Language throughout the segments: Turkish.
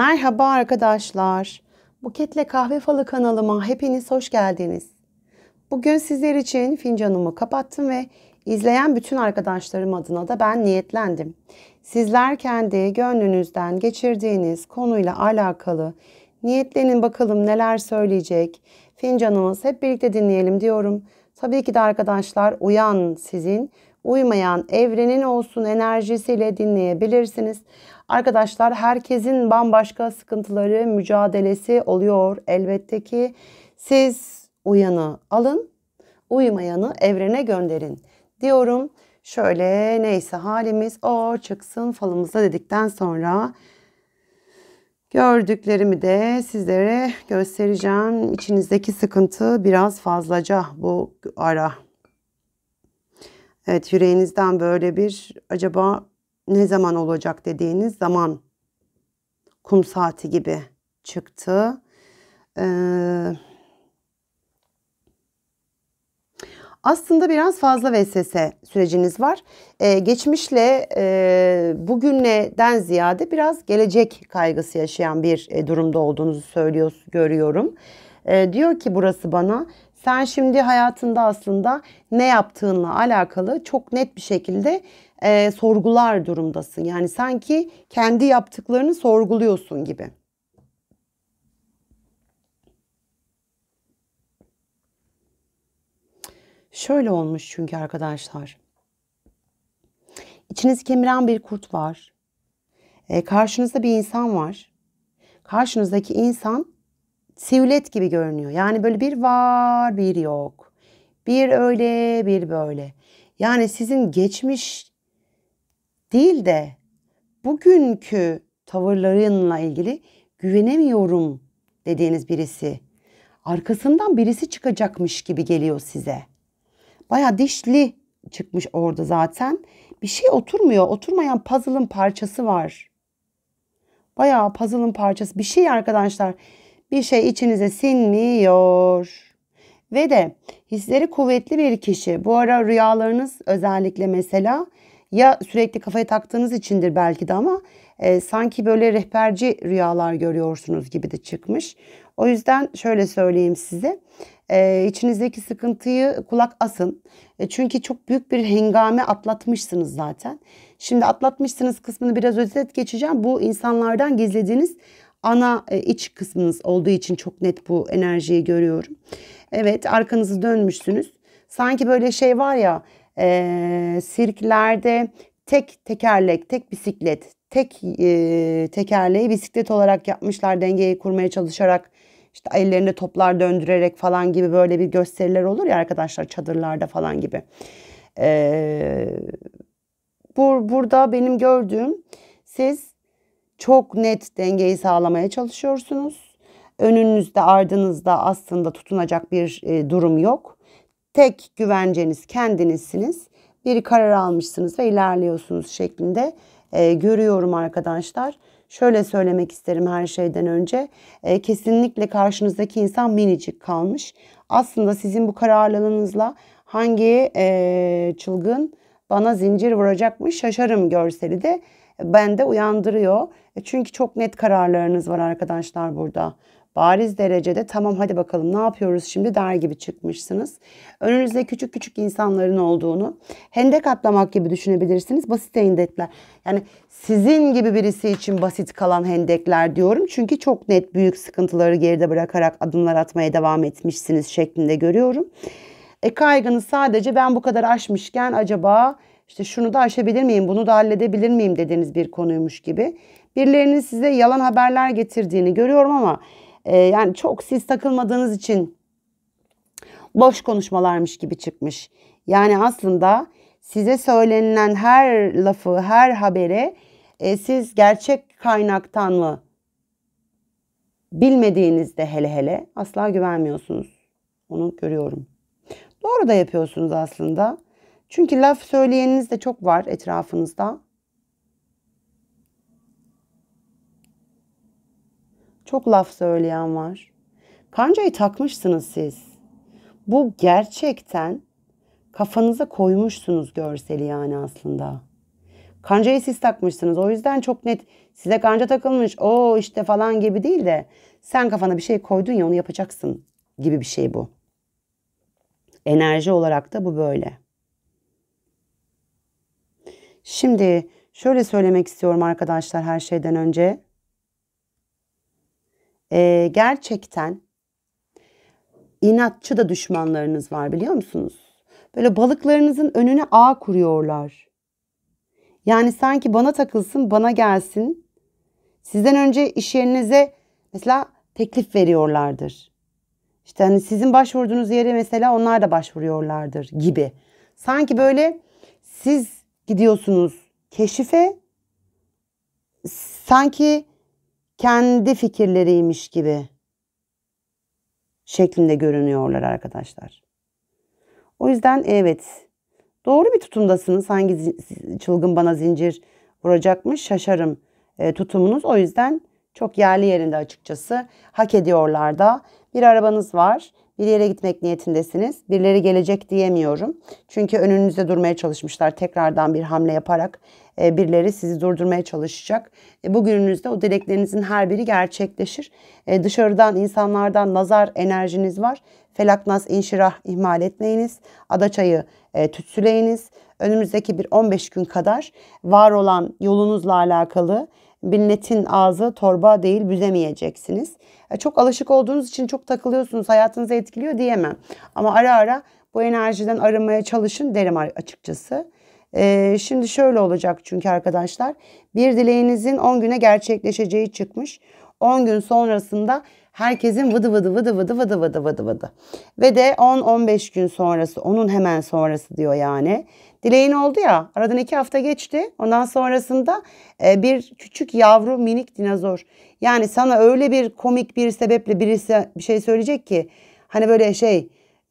Merhaba arkadaşlar. Buketle Kahve Falı kanalıma hepiniz hoş geldiniz. Bugün sizler için fincanımı kapattım ve izleyen bütün arkadaşlarım adına da ben niyetlendim. Sizler kendi gönlünüzden geçirdiğiniz konuyla alakalı niyetlenin bakalım neler söyleyecek. Fincanımız hep birlikte dinleyelim diyorum. Tabii ki de arkadaşlar uyan sizin, uymayan evrenin olsun enerjisiyle dinleyebilirsiniz. Arkadaşlar herkesin bambaşka sıkıntıları, mücadelesi oluyor elbette ki. Siz uyanı alın, uyumayanı evrene gönderin diyorum. Şöyle neyse halimiz o çıksın falımıza dedikten sonra gördüklerimi de sizlere göstereceğim. İçinizdeki sıkıntı biraz fazlaca bu ara. Evet yüreğinizden böyle bir acaba ne zaman olacak dediğiniz zaman kum saati gibi çıktı. Ee, aslında biraz fazla vesvese süreciniz var. Ee, geçmişle e, bugünleden ziyade biraz gelecek kaygısı yaşayan bir e, durumda olduğunuzu söylüyor, görüyorum. E, diyor ki burası bana sen şimdi hayatında aslında ne yaptığınla alakalı çok net bir şekilde e, sorgular durumdasın. Yani sanki kendi yaptıklarını sorguluyorsun gibi. Şöyle olmuş çünkü arkadaşlar. İçiniz kemiren bir kurt var. E, karşınızda bir insan var. Karşınızdaki insan sivlet gibi görünüyor. Yani böyle bir var bir yok. Bir öyle bir böyle. Yani sizin geçmiş değil de bugünkü tavırlarınla ilgili güvenemiyorum dediğiniz birisi. Arkasından birisi çıkacakmış gibi geliyor size. Baya dişli çıkmış orada zaten. Bir şey oturmuyor. Oturmayan puzzle'ın parçası var. Baya puzzle'ın parçası. Bir şey arkadaşlar bir şey içinize sinmiyor. Ve de hisleri kuvvetli bir kişi. Bu ara rüyalarınız özellikle mesela ya sürekli kafaya taktığınız içindir belki de ama e, sanki böyle rehberci rüyalar görüyorsunuz gibi de çıkmış. O yüzden şöyle söyleyeyim size. E, içinizdeki sıkıntıyı kulak asın. E, çünkü çok büyük bir hengame atlatmışsınız zaten. Şimdi atlatmışsınız kısmını biraz özet geçeceğim. Bu insanlardan gizlediğiniz ana e, iç kısmınız olduğu için çok net bu enerjiyi görüyorum. Evet arkanızı dönmüşsünüz. Sanki böyle şey var ya e, sirklerde tek tekerlek, tek bisiklet, tek e, tekerleği bisiklet olarak yapmışlar dengeyi kurmaya çalışarak işte ellerinde toplar döndürerek falan gibi böyle bir gösteriler olur ya arkadaşlar çadırlarda falan gibi. Ee, bu, burada benim gördüğüm siz çok net dengeyi sağlamaya çalışıyorsunuz. Önünüzde ardınızda aslında tutunacak bir e, durum yok. Tek güvenceniz kendinizsiniz. Bir karar almışsınız ve ilerliyorsunuz şeklinde e, görüyorum arkadaşlar. Şöyle söylemek isterim her şeyden önce. E, kesinlikle karşınızdaki insan minicik kalmış. Aslında sizin bu kararlılığınızla hangi e, çılgın bana zincir vuracakmış şaşarım görseli de bende uyandırıyor. E, çünkü çok net kararlarınız var arkadaşlar burada. Bariz derecede tamam hadi bakalım ne yapıyoruz şimdi der gibi çıkmışsınız. Önünüzde küçük küçük insanların olduğunu hendek atlamak gibi düşünebilirsiniz. Basit hendekler yani sizin gibi birisi için basit kalan hendekler diyorum. Çünkü çok net büyük sıkıntıları geride bırakarak adımlar atmaya devam etmişsiniz şeklinde görüyorum. E kaygınız sadece ben bu kadar aşmışken acaba işte şunu da aşabilir miyim, bunu da halledebilir miyim dediğiniz bir konuymuş gibi. Birilerinin size yalan haberler getirdiğini görüyorum ama e, yani çok siz takılmadığınız için boş konuşmalarmış gibi çıkmış. Yani aslında size söylenilen her lafı, her habere e, siz gerçek kaynaktan mı bilmediğinizde hele hele asla güvenmiyorsunuz. Onu görüyorum. Doğru da yapıyorsunuz aslında. Çünkü laf söyleyeniniz de çok var etrafınızda. Çok laf söyleyen var. Kancayı takmışsınız siz. Bu gerçekten kafanıza koymuşsunuz görseli yani aslında. Kancayı siz takmışsınız. O yüzden çok net size kanca takılmış o işte falan gibi değil de sen kafana bir şey koydun ya onu yapacaksın gibi bir şey bu. Enerji olarak da bu böyle. Şimdi şöyle söylemek istiyorum arkadaşlar her şeyden önce. Ee, gerçekten inatçı da düşmanlarınız var biliyor musunuz? Böyle balıklarınızın önüne ağ kuruyorlar. Yani sanki bana takılsın, bana gelsin. Sizden önce iş yerinize mesela teklif veriyorlardır. İşte hani sizin başvurduğunuz yere mesela onlar da başvuruyorlardır gibi. Sanki böyle siz gidiyorsunuz keşife. Sanki kendi fikirleriymiş gibi şeklinde görünüyorlar arkadaşlar. O yüzden evet doğru bir tutumdasınız. Hangi çılgın bana zincir vuracakmış şaşarım e, tutumunuz. O yüzden çok yerli yerinde açıkçası hak ediyorlar da. Bir arabanız var bir yere gitmek niyetindesiniz. Birileri gelecek diyemiyorum. Çünkü önünüzde durmaya çalışmışlar. Tekrardan bir hamle yaparak e, birileri sizi durdurmaya çalışacak. E, bugününüzde o dileklerinizin her biri gerçekleşir. E, dışarıdan, insanlardan nazar enerjiniz var. Felaknas inşirah ihmal etmeyiniz. Adaçayı tütsüleyiniz. Önümüzdeki bir 15 gün kadar var olan yolunuzla alakalı Binnetin ağzı torba değil büzemeyeceksiniz. E, çok alışık olduğunuz için çok takılıyorsunuz. Hayatınızı etkiliyor diyemem. Ama ara ara bu enerjiden arınmaya çalışın derim açıkçası. Ee, şimdi şöyle olacak çünkü arkadaşlar. Bir dileğinizin 10 güne gerçekleşeceği çıkmış. 10 gün sonrasında Herkesin vıdı vıdı vıdı vıdı vıdı vıdı vıdı vıdı. Ve de 10-15 gün sonrası, onun hemen sonrası diyor yani. Dileğin oldu ya, aradan iki hafta geçti. Ondan sonrasında e, bir küçük yavru minik dinozor. Yani sana öyle bir komik bir sebeple birisi bir şey söyleyecek ki. Hani böyle şey,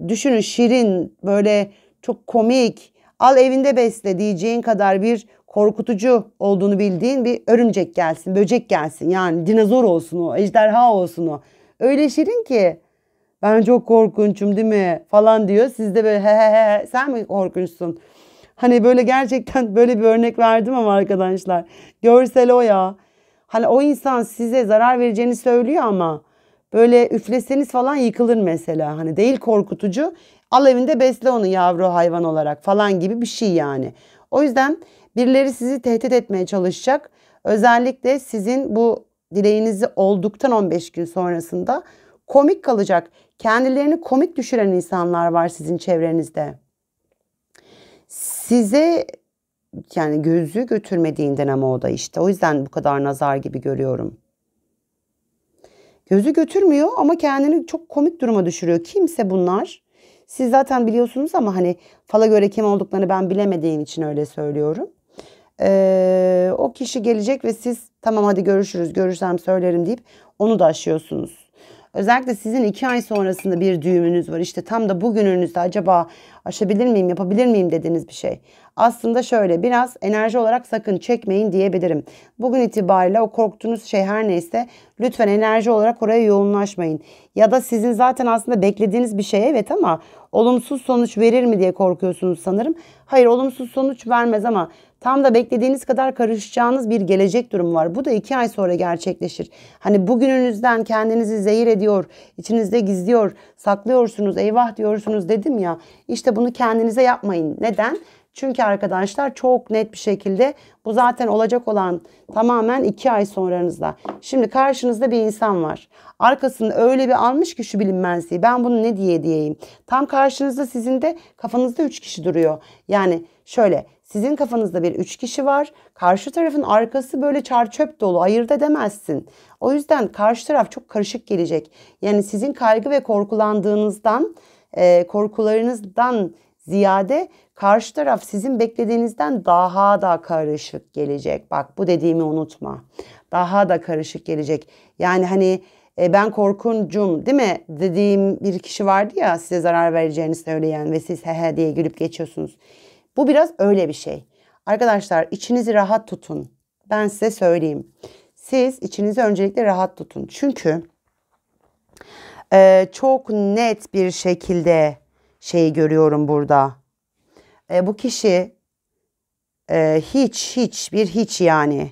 düşünün şirin, böyle çok komik, al evinde besle diyeceğin kadar bir korkutucu olduğunu bildiğin bir örümcek gelsin, böcek gelsin. Yani dinozor olsun o, ejderha olsun o. Öyle şirin ki ben çok korkunçum değil mi falan diyor. Siz de böyle he he he sen mi korkunçsun? Hani böyle gerçekten böyle bir örnek verdim ama arkadaşlar. Görsel o ya. Hani o insan size zarar vereceğini söylüyor ama böyle üfleseniz falan yıkılır mesela. Hani değil korkutucu. Al evinde besle onu yavru hayvan olarak falan gibi bir şey yani. O yüzden Birileri sizi tehdit etmeye çalışacak. Özellikle sizin bu dileğinizi olduktan 15 gün sonrasında komik kalacak. Kendilerini komik düşüren insanlar var sizin çevrenizde. Size yani gözü götürmediğinden ama o da işte. O yüzden bu kadar nazar gibi görüyorum. Gözü götürmüyor ama kendini çok komik duruma düşürüyor. Kimse bunlar. Siz zaten biliyorsunuz ama hani fala göre kim olduklarını ben bilemediğim için öyle söylüyorum e, o kişi gelecek ve siz tamam hadi görüşürüz görürsem söylerim deyip onu da aşıyorsunuz. Özellikle sizin iki ay sonrasında bir düğümünüz var. İşte tam da bugününüzde acaba aşabilir miyim, yapabilir miyim dediğiniz bir şey. Aslında şöyle biraz enerji olarak sakın çekmeyin diyebilirim. Bugün itibariyle o korktuğunuz şey her neyse lütfen enerji olarak oraya yoğunlaşmayın. Ya da sizin zaten aslında beklediğiniz bir şey evet ama olumsuz sonuç verir mi diye korkuyorsunuz sanırım. Hayır olumsuz sonuç vermez ama Tam da beklediğiniz kadar karışacağınız bir gelecek durumu var. Bu da iki ay sonra gerçekleşir. Hani bugününüzden kendinizi zehir ediyor, içinizde gizliyor, saklıyorsunuz, eyvah diyorsunuz dedim ya. İşte bunu kendinize yapmayın. Neden? Çünkü arkadaşlar çok net bir şekilde bu zaten olacak olan tamamen iki ay sonranızda. Şimdi karşınızda bir insan var. Arkasını öyle bir almış ki şu bilinmezliği. Ben bunu ne diye diyeyim. Tam karşınızda sizin de kafanızda üç kişi duruyor. Yani şöyle sizin kafanızda bir üç kişi var. Karşı tarafın arkası böyle çar çöp dolu. Ayırt edemezsin. O yüzden karşı taraf çok karışık gelecek. Yani sizin kaygı ve korkulandığınızdan, e, korkularınızdan ziyade karşı taraf sizin beklediğinizden daha da karışık gelecek. Bak bu dediğimi unutma. Daha da karışık gelecek. Yani hani e, ben korkuncum değil mi dediğim bir kişi vardı ya size zarar vereceğini söyleyen ve siz he he diye gülüp geçiyorsunuz. Bu biraz öyle bir şey. Arkadaşlar içinizi rahat tutun. Ben size söyleyeyim. Siz içinizi öncelikle rahat tutun. Çünkü e, çok net bir şekilde şeyi görüyorum burada. E, bu kişi e, hiç hiç bir hiç yani.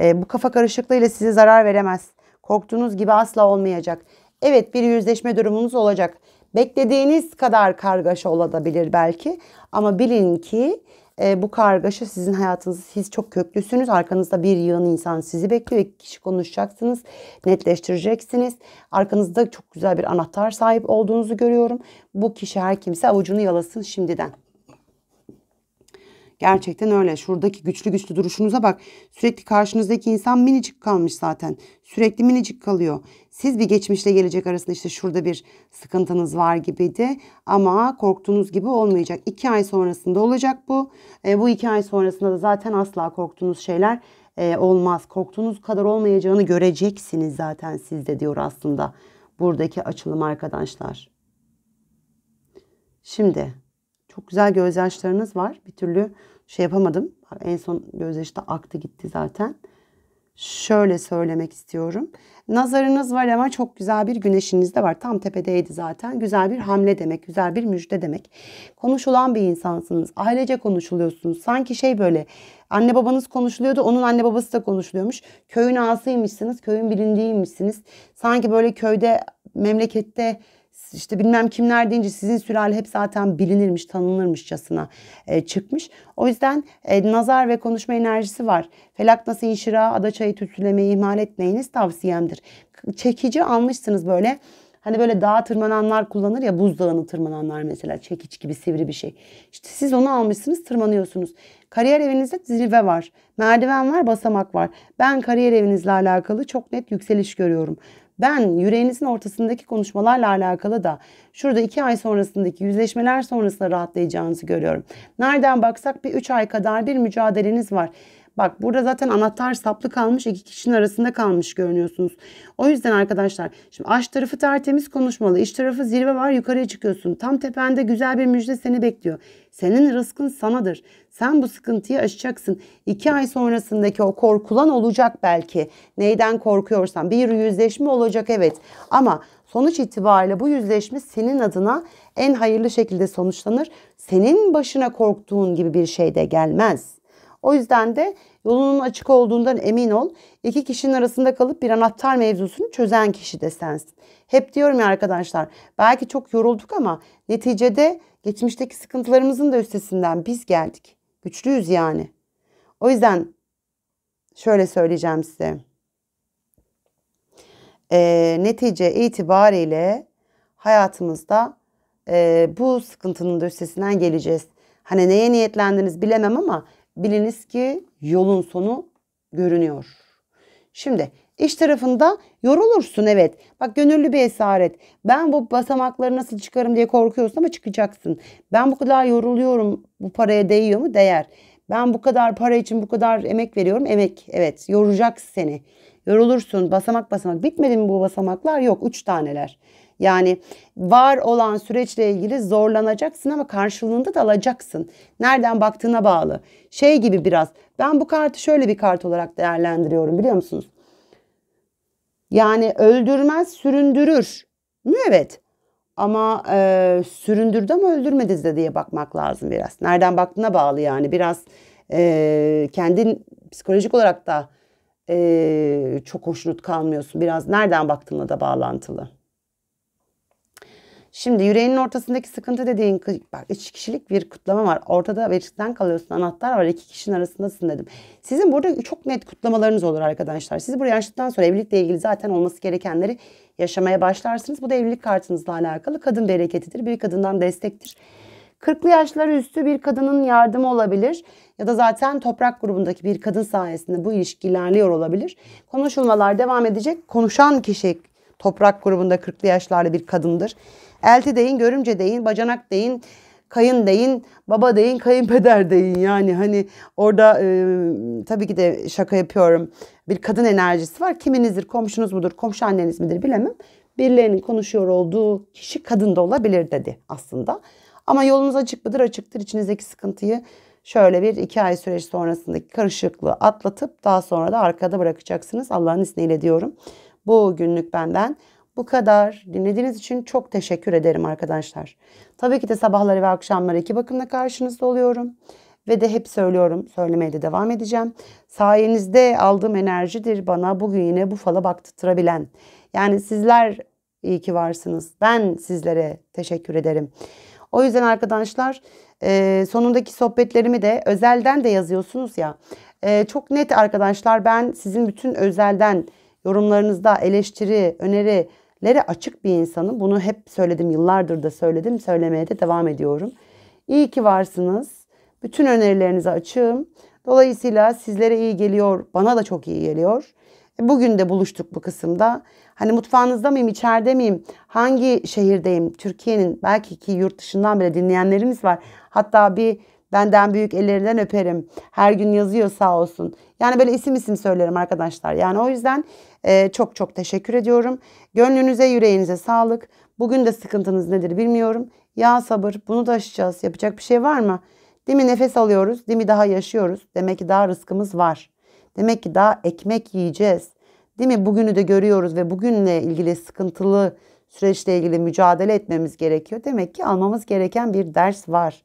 E, bu kafa karışıklığıyla size zarar veremez. Korktuğunuz gibi asla olmayacak. Evet bir yüzleşme durumunuz olacak. Beklediğiniz kadar kargaşa olabilir belki ama bilin ki e, bu kargaşa sizin hayatınız siz çok köklüsünüz. Arkanızda bir yığın insan sizi bekliyor. İki kişi konuşacaksınız. Netleştireceksiniz. Arkanızda çok güzel bir anahtar sahip olduğunuzu görüyorum. Bu kişi her kimse avucunu yalasın şimdiden. Gerçekten öyle. Şuradaki güçlü güçlü duruşunuza bak. Sürekli karşınızdaki insan minicik kalmış zaten. Sürekli minicik kalıyor. Siz bir geçmişle gelecek arasında işte şurada bir sıkıntınız var gibiydi. Ama korktuğunuz gibi olmayacak. İki ay sonrasında olacak bu. E, bu iki ay sonrasında da zaten asla korktuğunuz şeyler e, olmaz. Korktuğunuz kadar olmayacağını göreceksiniz zaten sizde diyor aslında buradaki açılım arkadaşlar. Şimdi çok güzel gözyaşlarınız var. Bir türlü şey yapamadım. En son gözyaşı da aktı gitti zaten. Şöyle söylemek istiyorum. Nazarınız var ama çok güzel bir güneşiniz de var. Tam tepedeydi zaten. Güzel bir hamle demek, güzel bir müjde demek. Konuşulan bir insansınız. Ailece konuşuluyorsunuz. Sanki şey böyle anne babanız konuşuluyordu. Onun anne babası da konuşuluyormuş. Köyün ağasıymışsınız. Köyün bilindiğiymişsiniz. Sanki böyle köyde, memlekette işte bilmem kimler deyince sizin sülale hep zaten bilinirmiş, tanınırmışçasına e, çıkmış. O yüzden e, nazar ve konuşma enerjisi var. Felak nasıl inşira, adaçayı tütsülemeyi ihmal etmeyiniz tavsiyemdir. Çekici almışsınız böyle. Hani böyle dağa tırmananlar kullanır ya buzdağını tırmananlar mesela çekiç gibi sivri bir şey. İşte siz onu almışsınız tırmanıyorsunuz. Kariyer evinizde zirve var. Merdiven var, basamak var. Ben kariyer evinizle alakalı çok net yükseliş görüyorum ben yüreğinizin ortasındaki konuşmalarla alakalı da şurada iki ay sonrasındaki yüzleşmeler sonrasında rahatlayacağınızı görüyorum. Nereden baksak bir üç ay kadar bir mücadeleniz var. Bak burada zaten anahtar saplı kalmış. iki kişinin arasında kalmış görünüyorsunuz. O yüzden arkadaşlar şimdi aç tarafı tertemiz konuşmalı. İç tarafı zirve var yukarıya çıkıyorsun. Tam tepende güzel bir müjde seni bekliyor. Senin rızkın sanadır. Sen bu sıkıntıyı aşacaksın. İki ay sonrasındaki o korkulan olacak belki. Neyden korkuyorsan. Bir yüzleşme olacak evet. Ama sonuç itibariyle bu yüzleşme senin adına en hayırlı şekilde sonuçlanır. Senin başına korktuğun gibi bir şey de gelmez. O yüzden de yolunun açık olduğundan emin ol. İki kişinin arasında kalıp bir anahtar mevzusunu çözen kişi de sensin. Hep diyorum ya arkadaşlar belki çok yorulduk ama neticede geçmişteki sıkıntılarımızın da üstesinden biz geldik. Güçlüyüz yani. O yüzden şöyle söyleyeceğim size. E, netice itibariyle hayatımızda e, bu sıkıntının da üstesinden geleceğiz. Hani neye niyetlendiniz bilemem ama biliniz ki yolun sonu görünüyor. Şimdi iş tarafında yorulursun evet. Bak gönüllü bir esaret. Ben bu basamakları nasıl çıkarım diye korkuyorsun ama çıkacaksın. Ben bu kadar yoruluyorum. Bu paraya değiyor mu? Değer. Ben bu kadar para için bu kadar emek veriyorum. Emek evet yoracak seni. Yorulursun basamak basamak. Bitmedi mi bu basamaklar? Yok üç taneler. Yani var olan süreçle ilgili zorlanacaksın ama karşılığında da alacaksın. Nereden baktığına bağlı. Şey gibi biraz. Ben bu kartı şöyle bir kart olarak değerlendiriyorum biliyor musunuz? Yani öldürmez süründürür. Mü evet. Ama e, süründürdü ama öldürmedi de diye bakmak lazım biraz. Nereden baktığına bağlı yani. Biraz e, kendin psikolojik olarak da e, çok hoşnut kalmıyorsun. Biraz nereden baktığına da bağlantılı. Şimdi yüreğinin ortasındaki sıkıntı dediğin bak üç kişilik bir kutlama var. Ortada verişten kalıyorsun. Anahtar var. iki kişinin arasındasın dedim. Sizin burada çok net kutlamalarınız olur arkadaşlar. Siz buraya yaşlıktan sonra evlilikle ilgili zaten olması gerekenleri yaşamaya başlarsınız. Bu da evlilik kartınızla alakalı. Kadın bereketidir. Bir kadından destektir. 40'lı yaşlar üstü bir kadının yardımı olabilir ya da zaten toprak grubundaki bir kadın sayesinde bu ilişki ilerliyor olabilir. Konuşulmalar devam edecek. Konuşan kişi toprak grubunda 40'lı yaşlarda bir kadındır. Elti deyin, görümce deyin, bacanak deyin, kayın deyin, baba deyin, kayınpeder deyin. Yani hani orada e, tabii ki de şaka yapıyorum. Bir kadın enerjisi var. Kiminizdir, komşunuz mudur, komşu anneniz midir bilemem. Birilerinin konuşuyor olduğu kişi kadın da olabilir dedi aslında. Ama yolunuz açık mıdır? Açıktır. İçinizdeki sıkıntıyı şöyle bir iki ay süreç sonrasındaki karışıklığı atlatıp daha sonra da arkada bırakacaksınız. Allah'ın izniyle diyorum. Bu günlük benden bu kadar. Dinlediğiniz için çok teşekkür ederim arkadaşlar. Tabii ki de sabahları ve akşamları iki bakımla karşınızda oluyorum. Ve de hep söylüyorum, söylemeye de devam edeceğim. Sayenizde aldığım enerjidir bana bugün yine bu fala baktırabilen. Yani sizler iyi ki varsınız. Ben sizlere teşekkür ederim. O yüzden arkadaşlar e, sonundaki sohbetlerimi de özelden de yazıyorsunuz ya. E, çok net arkadaşlar ben sizin bütün özelden yorumlarınızda eleştiri, önerilere açık bir insanım. Bunu hep söyledim yıllardır da söyledim söylemeye de devam ediyorum. İyi ki varsınız. Bütün önerilerinize açığım. Dolayısıyla sizlere iyi geliyor, bana da çok iyi geliyor. Bugün de buluştuk bu kısımda. Hani mutfağınızda mıyım, içeride miyim, hangi şehirdeyim, Türkiye'nin belki ki yurt dışından bile dinleyenlerimiz var. Hatta bir benden büyük ellerinden öperim. Her gün yazıyor sağ olsun. Yani böyle isim isim söylerim arkadaşlar. Yani o yüzden e, çok çok teşekkür ediyorum. Gönlünüze, yüreğinize sağlık. Bugün de sıkıntınız nedir bilmiyorum. Ya sabır bunu da aşacağız. Yapacak bir şey var mı? Değil mi nefes alıyoruz, değil mi daha yaşıyoruz. Demek ki daha rızkımız var. Demek ki daha ekmek yiyeceğiz. Değil mi? Bugünü de görüyoruz ve bugünle ilgili sıkıntılı süreçle ilgili mücadele etmemiz gerekiyor. Demek ki almamız gereken bir ders var.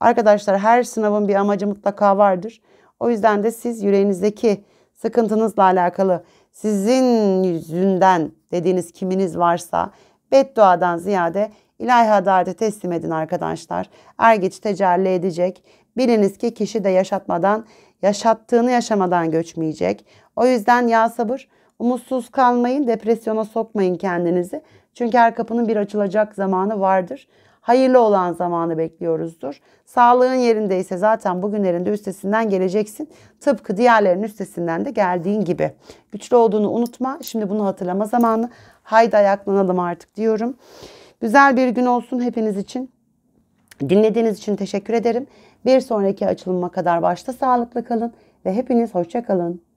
Arkadaşlar her sınavın bir amacı mutlaka vardır. O yüzden de siz yüreğinizdeki sıkıntınızla alakalı sizin yüzünden dediğiniz kiminiz varsa bedduadan ziyade ilahi adalete teslim edin arkadaşlar. Er geç tecelli edecek. Biliniz ki kişi de yaşatmadan Yaşattığını yaşamadan göçmeyecek. O yüzden ya sabır. Umutsuz kalmayın, depresyona sokmayın kendinizi. Çünkü her kapının bir açılacak zamanı vardır. Hayırlı olan zamanı bekliyoruzdur. Sağlığın yerindeyse zaten bugünlerinde üstesinden geleceksin. Tıpkı diğerlerinin üstesinden de geldiğin gibi. Güçlü olduğunu unutma. Şimdi bunu hatırlama zamanı. Haydi ayaklanalım artık diyorum. Güzel bir gün olsun hepiniz için. Dinlediğiniz için teşekkür ederim. Bir sonraki açılıma kadar başta sağlıklı kalın ve hepiniz hoşça kalın.